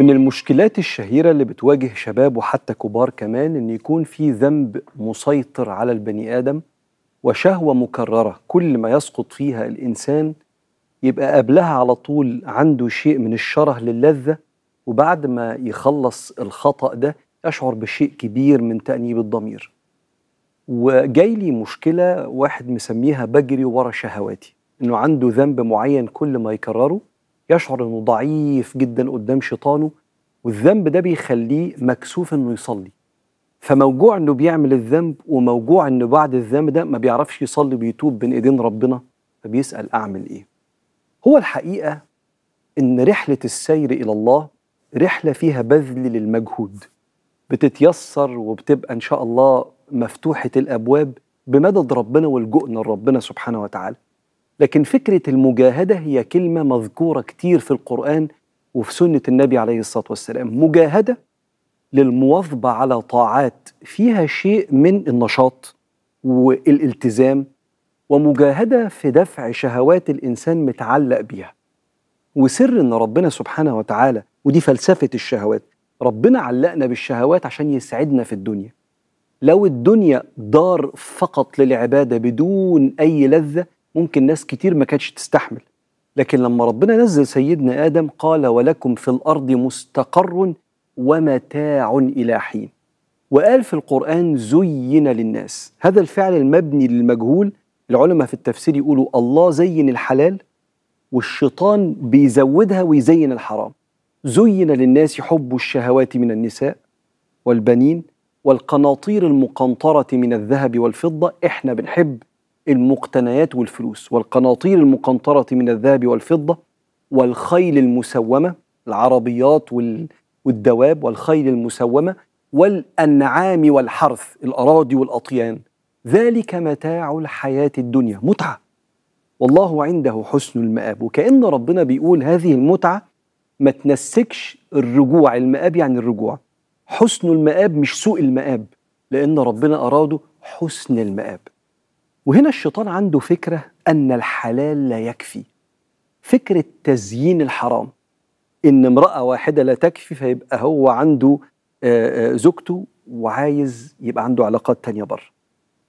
من المشكلات الشهيرة اللي بتواجه شباب وحتى كبار كمان إن يكون في ذنب مسيطر على البني آدم وشهوة مكررة كل ما يسقط فيها الإنسان يبقى قبلها على طول عنده شيء من الشره للذة وبعد ما يخلص الخطأ ده يشعر بشيء كبير من تأنيب الضمير وجاي لي مشكلة واحد مسميها بجري ورا شهواتي إنه عنده ذنب معين كل ما يكرره يشعر انه ضعيف جدا قدام شيطانه والذنب ده بيخليه مكسوف انه يصلي فموجوع انه بيعمل الذنب وموجوع انه بعد الذنب ده ما بيعرفش يصلي بيتوب بين ايدين ربنا فبيسال اعمل ايه هو الحقيقه ان رحله السير الى الله رحله فيها بذل للمجهود بتتيسر وبتبقى ان شاء الله مفتوحه الابواب بمدد ربنا والجؤن لربنا سبحانه وتعالى لكن فكرة المجاهدة هي كلمة مذكورة كتير في القرآن وفي سنة النبي عليه الصلاة والسلام مجاهدة للمواظبة على طاعات فيها شيء من النشاط والالتزام ومجاهدة في دفع شهوات الإنسان متعلق بيها وسر ان ربنا سبحانه وتعالى ودي فلسفه الشهوات ربنا علقنا بالشهوات عشان يسعدنا في الدنيا لو الدنيا دار فقط للعباده بدون اي لذه ممكن ناس كتير ما كانتش تستحمل لكن لما ربنا نزل سيدنا آدم قال ولكم في الأرض مستقر ومتاع إلى حين وقال في القرآن زين للناس هذا الفعل المبني للمجهول العلماء في التفسير يقولوا الله زين الحلال والشيطان بيزودها ويزين الحرام زين للناس حب الشهوات من النساء والبنين والقناطير المقنطرة من الذهب والفضة احنا بنحب المقتنيات والفلوس والقناطير المقنطرة من الذهب والفضة والخيل المسومة العربيات والدواب والخيل المسومة والأنعام والحرث الأراضي والأطيان ذلك متاع الحياة الدنيا متعة والله عنده حسن المآب وكأن ربنا بيقول هذه المتعة ما تنسكش الرجوع المآب يعني الرجوع حسن المآب مش سوء المآب لأن ربنا أراده حسن المآب وهنا الشيطان عنده فكرة أن الحلال لا يكفي فكرة تزيين الحرام إن امرأة واحدة لا تكفي فيبقى هو عنده آه، آه، زوجته وعايز يبقى عنده علاقات تانية بره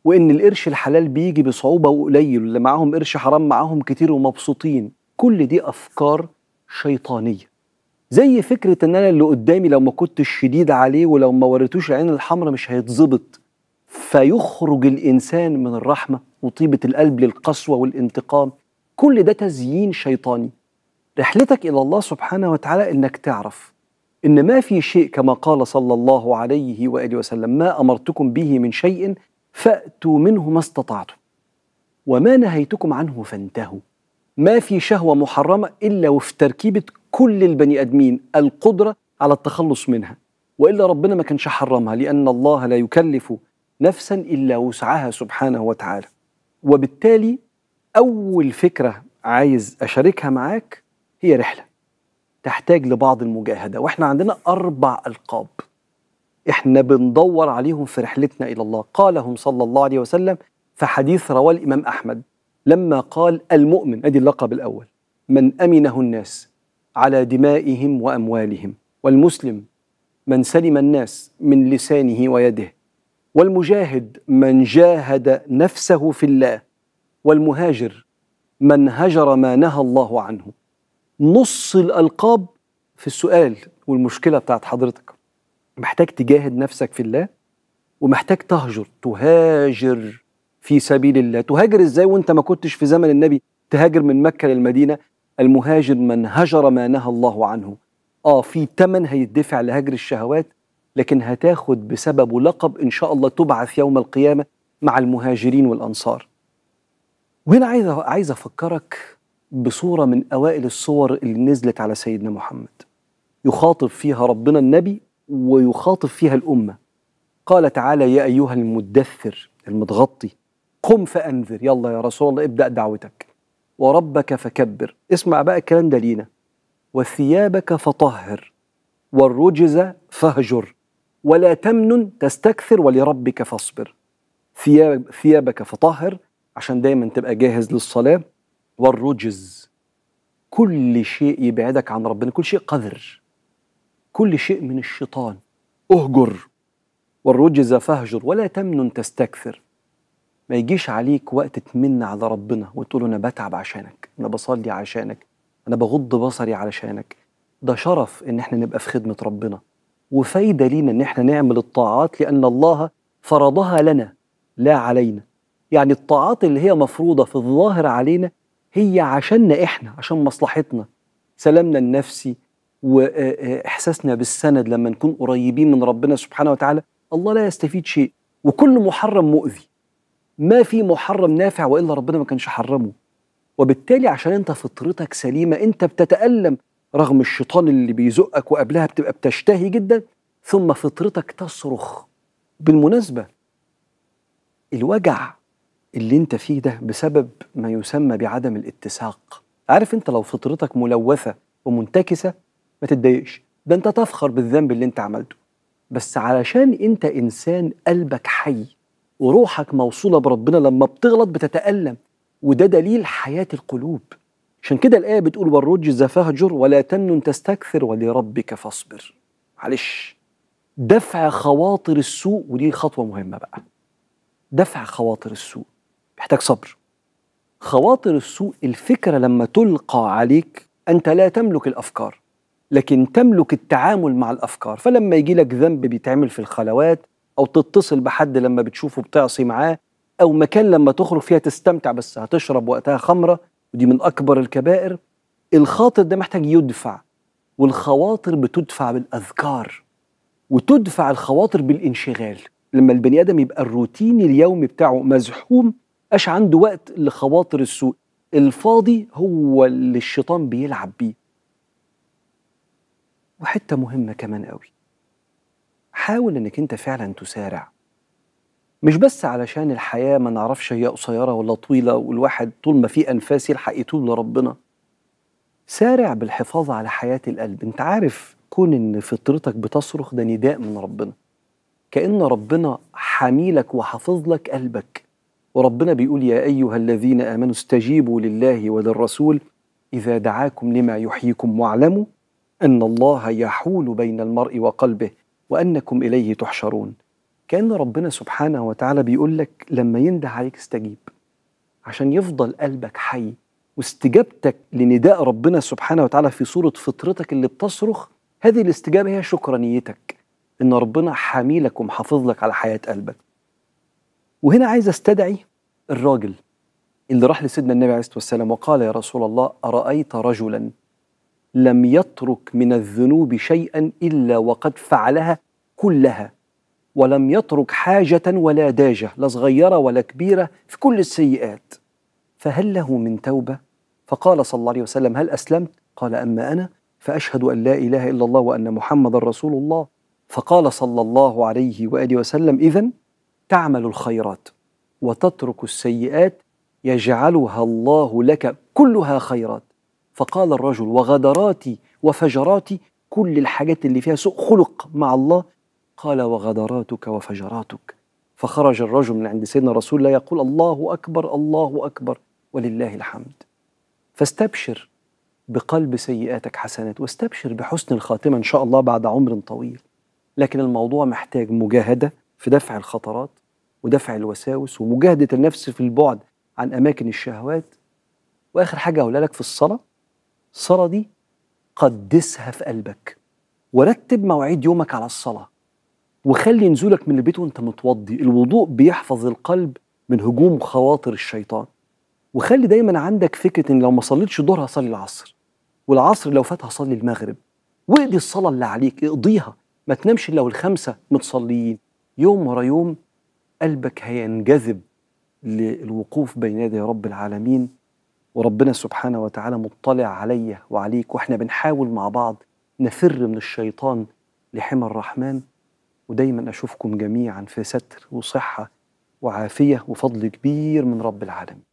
وإن القرش الحلال بيجي بصعوبة وقليل واللي معاهم قرش حرام معاهم كتير ومبسوطين كل دي أفكار شيطانية زي فكرة إن أنا اللي قدامي لو ما كنتش شديد عليه ولو ما وريتوش العين الحمراء مش هيتظبط فيخرج الانسان من الرحمه وطيبه القلب للقسوه والانتقام كل ده تزيين شيطاني رحلتك الى الله سبحانه وتعالى انك تعرف ان ما في شيء كما قال صلى الله عليه واله وسلم ما امرتكم به من شيء فاتوا منه ما استطعتم وما نهيتكم عنه فانتهوا ما في شهوه محرمه الا وفي تركيبه كل البني ادمين القدره على التخلص منها والا ربنا ما كانش حرمها لان الله لا يكلف نفسا الا وسعها سبحانه وتعالى وبالتالي اول فكره عايز اشاركها معاك هي رحله تحتاج لبعض المجاهده واحنا عندنا اربع القاب احنا بندور عليهم في رحلتنا الى الله قالهم صلى الله عليه وسلم في حديث رواه الامام احمد لما قال المؤمن ادي اللقب الاول من امنه الناس على دمائهم واموالهم والمسلم من سلم الناس من لسانه ويده والمجاهد من جاهد نفسه في الله والمهاجر من هجر ما نهى الله عنه نص الألقاب في السؤال والمشكلة بتاعت حضرتك محتاج تجاهد نفسك في الله ومحتاج تهجر تهاجر في سبيل الله تهاجر ازاي وانت ما كنتش في زمن النبي تهاجر من مكة للمدينة المهاجر من هجر ما نهى الله عنه اه في تمن هيدفع لهجر الشهوات لكن هتاخد بسببه لقب ان شاء الله تبعث يوم القيامه مع المهاجرين والانصار. وهنا عايز عايز افكرك بصوره من اوائل الصور اللي نزلت على سيدنا محمد. يخاطب فيها ربنا النبي ويخاطب فيها الامه. قال تعالى يا ايها المدثر المتغطي قم فانذر يلا يا رسول الله ابدا دعوتك وربك فكبر اسمع بقى الكلام ده لينا وثيابك فطهر والرجز فهجر ولا تمنن تستكثر ولربك فاصبر ثياب ثيابك فطهر عشان دايما تبقى جاهز للصلاة والرجز كل شيء يبعدك عن ربنا كل شيء قذر كل شيء من الشيطان اهجر والرجز فاهجر ولا تمنن تستكثر ما يجيش عليك وقت تمن على ربنا وتقول انا بتعب عشانك انا بصلي عشانك انا بغض بصري علشانك ده شرف ان احنا نبقى في خدمه ربنا وفايدة لينا إن إحنا نعمل الطاعات لأن الله فرضها لنا لا علينا يعني الطاعات اللي هي مفروضة في الظاهر علينا هي عشاننا إحنا عشان مصلحتنا سلامنا النفسي وإحساسنا آه، آه، بالسند لما نكون قريبين من ربنا سبحانه وتعالى الله لا يستفيد شيء وكل محرم مؤذي ما في محرم نافع وإلا ربنا ما كانش حرمه وبالتالي عشان أنت فطرتك سليمة أنت بتتألم رغم الشيطان اللي بيزقك وقبلها بتبقى بتشتهي جدا ثم فطرتك تصرخ بالمناسبة الوجع اللي انت فيه ده بسبب ما يسمى بعدم الاتساق عارف انت لو فطرتك ملوثة ومنتكسة ما تتضايقش ده انت تفخر بالذنب اللي انت عملته بس علشان انت انسان قلبك حي وروحك موصولة بربنا لما بتغلط بتتألم وده دليل حياة القلوب عشان كده الآية بتقول والرجز فاهجر ولا تمنن تستكثر ولربك فاصبر معلش دفع خواطر السوء ودي خطوة مهمة بقى دفع خواطر السوء محتاج صبر خواطر السوء الفكرة لما تلقى عليك أنت لا تملك الأفكار لكن تملك التعامل مع الأفكار فلما يجي لك ذنب بيتعمل في الخلوات أو تتصل بحد لما بتشوفه بتعصي معاه أو مكان لما تخرج فيها تستمتع بس هتشرب وقتها خمرة ودي من أكبر الكبائر الخاطر ده محتاج يدفع والخواطر بتدفع بالأذكار وتدفع الخواطر بالانشغال لما البني آدم يبقى الروتين اليومي بتاعه مزحوم أش عنده وقت لخواطر السوء الفاضي هو اللي الشيطان بيلعب بيه وحتة مهمة كمان قوي حاول انك انت فعلا تسارع مش بس علشان الحياة ما نعرفش هي قصيرة ولا طويلة والواحد طول ما في أنفاس يلحق يتوب لربنا سارع بالحفاظ على حياة القلب أنت عارف كون إن فطرتك بتصرخ ده نداء من ربنا كأن ربنا حميلك وحافظ لك قلبك وربنا بيقول يا أيها الذين آمنوا استجيبوا لله وللرسول إذا دعاكم لما يحييكم واعلموا أن الله يحول بين المرء وقلبه وأنكم إليه تحشرون كأن ربنا سبحانه وتعالى بيقول لك لما ينده عليك استجيب عشان يفضل قلبك حي واستجابتك لنداء ربنا سبحانه وتعالى في صورة فطرتك اللي بتصرخ هذه الاستجابة هي شكرانيتك إن ربنا حاميلك ومحافظ لك على حياة قلبك وهنا عايز استدعي الراجل اللي راح لسيدنا النبي عليه الصلاة والسلام وقال يا رسول الله أرأيت رجلا لم يترك من الذنوب شيئا إلا وقد فعلها كلها ولم يترك حاجة ولا داجة لا صغيرة ولا كبيرة في كل السيئات فهل له من توبة؟ فقال صلى الله عليه وسلم هل أسلمت؟ قال أما أنا فأشهد أن لا إله إلا الله وأن محمد رسول الله فقال صلى الله عليه وآله وسلم إذا تعمل الخيرات وتترك السيئات يجعلها الله لك كلها خيرات فقال الرجل وغدراتي وفجراتي كل الحاجات اللي فيها سوء خلق مع الله قال وغدراتك وفجراتك فخرج الرجل من عند سيدنا رسول الله يقول الله أكبر الله أكبر ولله الحمد فاستبشر بقلب سيئاتك حسنات واستبشر بحسن الخاتمة إن شاء الله بعد عمر طويل لكن الموضوع محتاج مجاهدة في دفع الخطرات ودفع الوساوس ومجاهدة النفس في البعد عن أماكن الشهوات وآخر حاجة أقولها لك في الصلاة الصلاة دي قدسها في قلبك ورتب مواعيد يومك على الصلاة وخلي نزولك من البيت وانت متوضي الوضوء بيحفظ القلب من هجوم خواطر الشيطان وخلي دايما عندك فكره ان لو ما صليتش الظهر هصلي العصر والعصر لو فات هصلي المغرب واقضي الصلاه اللي عليك اقضيها ما تنامش الا والخمسه متصليين يوم ورا يوم قلبك هينجذب للوقوف بين يدي رب العالمين وربنا سبحانه وتعالى مطلع عليا وعليك واحنا بنحاول مع بعض نفر من الشيطان لحمى الرحمن ودايما أشوفكم جميعا في ستر وصحة وعافية وفضل كبير من رب العالمين